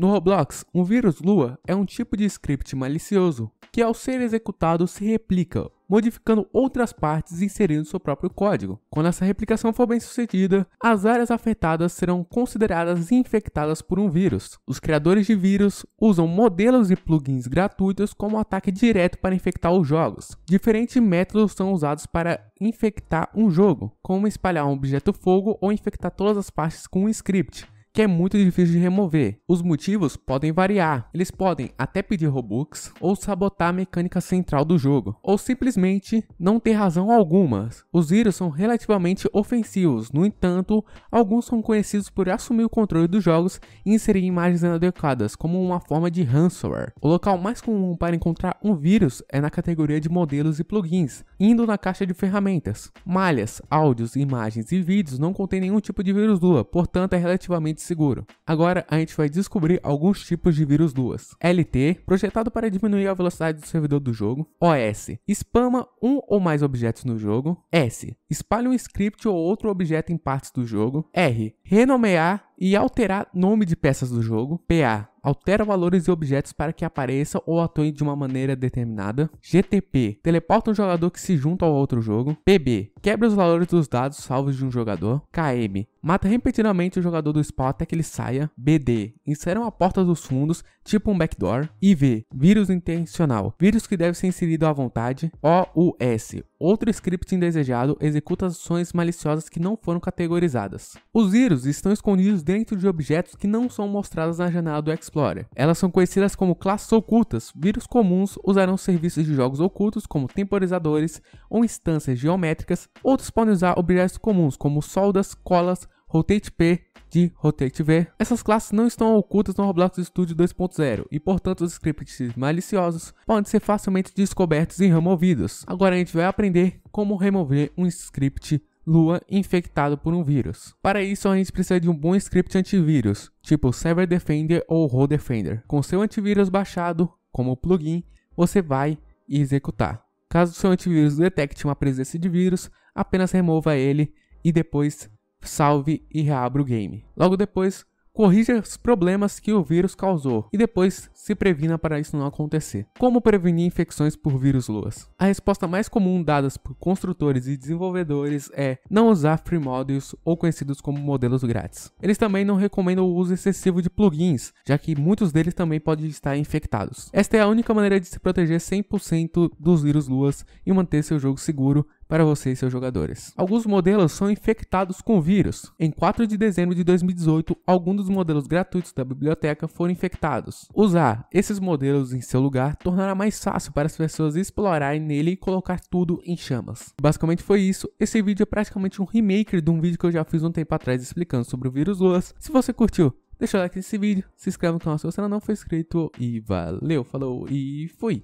No Roblox, um vírus Lua é um tipo de script malicioso que, ao ser executado, se replica, modificando outras partes e inserindo seu próprio código. Quando essa replicação for bem sucedida, as áreas afetadas serão consideradas infectadas por um vírus. Os criadores de vírus usam modelos e plugins gratuitos como ataque direto para infectar os jogos. Diferentes métodos são usados para infectar um jogo, como espalhar um objeto fogo ou infectar todas as partes com um script que é muito difícil de remover. Os motivos podem variar, eles podem até pedir Robux ou sabotar a mecânica central do jogo, ou simplesmente não ter razão alguma. Os vírus são relativamente ofensivos, no entanto, alguns são conhecidos por assumir o controle dos jogos e inserir imagens inadequadas como uma forma de ransomware. O local mais comum para encontrar um vírus é na categoria de modelos e plugins, indo na caixa de ferramentas. Malhas, áudios, imagens e vídeos não contêm nenhum tipo de vírus Lua, portanto é relativamente seguro. Agora a gente vai descobrir alguns tipos de vírus Luas. LT, projetado para diminuir a velocidade do servidor do jogo. OS, spama um ou mais objetos no jogo. S, espalha um script ou outro objeto em partes do jogo. R, renomear e alterar nome de peças do jogo. PA, altera valores e objetos para que apareçam ou atuem de uma maneira determinada. GTP teleporta um jogador que se junta ao outro jogo. PB quebra os valores dos dados salvos de um jogador. KM mata repetidamente o jogador do spawn até que ele saia. BD insere uma porta dos fundos, tipo um backdoor. IV vírus intencional vírus que deve ser inserido à vontade. OUS outro script indesejado executa ações maliciosas que não foram categorizadas. Os vírus estão escondidos dentro de objetos que não são mostrados na janela do exploit elas são conhecidas como classes ocultas. Vírus comuns usarão serviços de jogos ocultos, como temporizadores ou instâncias geométricas. Outros podem usar objetos comuns, como soldas, colas, rotate P, de Rotate V. Essas classes não estão ocultas no Roblox Studio 2.0 e, portanto, os scripts maliciosos podem ser facilmente descobertos e removidos. Agora a gente vai aprender como remover um script Lua infectado por um vírus. Para isso, a gente precisa de um bom script antivírus, tipo Server Defender ou Role Defender. Com seu antivírus baixado, como plugin, você vai executar. Caso seu antivírus detecte uma presença de vírus, apenas remova ele e depois salve e reabra o game. Logo depois, corrija os problemas que o vírus causou e depois se previna para isso não acontecer. Como prevenir infecções por vírus luas? A resposta mais comum dada por construtores e desenvolvedores é não usar free models ou conhecidos como modelos grátis. Eles também não recomendam o uso excessivo de plugins, já que muitos deles também podem estar infectados. Esta é a única maneira de se proteger 100% dos vírus luas e manter seu jogo seguro para você e seus jogadores. Alguns modelos são infectados com vírus. Em 4 de dezembro de 2018, alguns dos modelos gratuitos da biblioteca foram infectados. Usar esses modelos em seu lugar tornará mais fácil para as pessoas explorarem nele e colocar tudo em chamas. Basicamente foi isso. Esse vídeo é praticamente um remake de um vídeo que eu já fiz um tempo atrás explicando sobre o vírus Luas. Se você curtiu, deixa o like nesse vídeo, se inscreve no canal se você ainda não for inscrito e valeu, falou e fui!